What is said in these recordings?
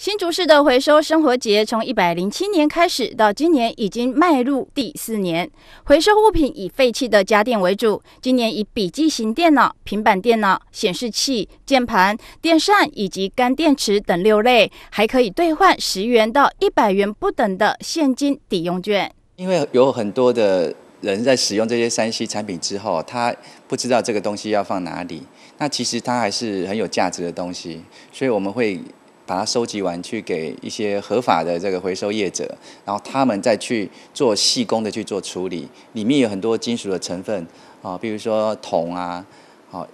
新竹市的回收生活节从一百零七年开始，到今年已经迈入第四年。回收物品以废弃的家电为主，今年以笔记型电脑、平板电脑、显示器、键盘、电扇以及干电池等六类，还可以兑换十元到一百元不等的现金抵用券。因为有很多的人在使用这些三 C 产品之后，他不知道这个东西要放哪里，那其实它还是很有价值的东西，所以我们会。把它收集完，去给一些合法的这个回收业者，然后他们再去做细工的去做处理，里面有很多金属的成分啊，比如说铜啊、好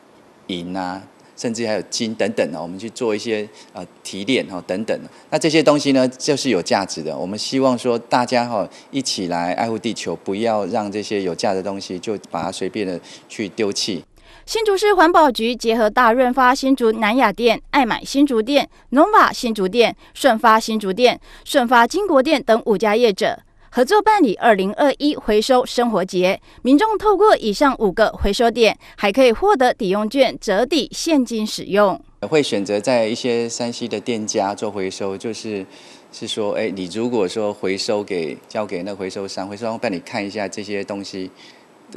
银啊，甚至还有金等等啊，我们去做一些呃提炼哈等等。那这些东西呢，就是有价值的。我们希望说大家哈一起来爱护地球，不要让这些有价值的东西就把它随便的去丢弃。新竹市环保局结合大润发新竹南雅店、爱买新竹店、农瓦新竹店、顺发新竹店、顺发金国店等五家业者合作办理二零二一回收生活节，民众透过以上五个回收点，还可以获得抵用券折抵现金使用。会选择在一些山西的店家做回收，就是是说，哎，你如果说回收给交给那回收商，回收商帮你看一下这些东西。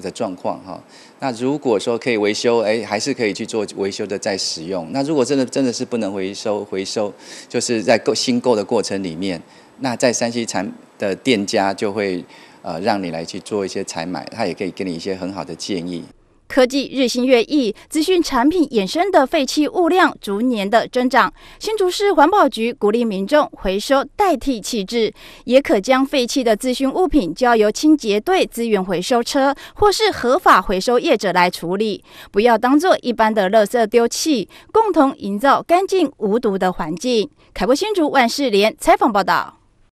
的状况哈，那如果说可以维修，哎，还是可以去做维修的再使用。那如果真的真的是不能回收，回收就是在购新购的过程里面，那在山西产的店家就会呃让你来去做一些采买，他也可以给你一些很好的建议。科技日新月异，资讯产品衍生的废弃物量逐年的增长。新竹市环保局鼓励民众回收代替弃置，也可将废弃的资讯物品交由清洁队资源回收车或是合法回收业者来处理，不要当作一般的垃圾丢弃，共同营造干净无毒的环境。凯博新竹万事联采访报道。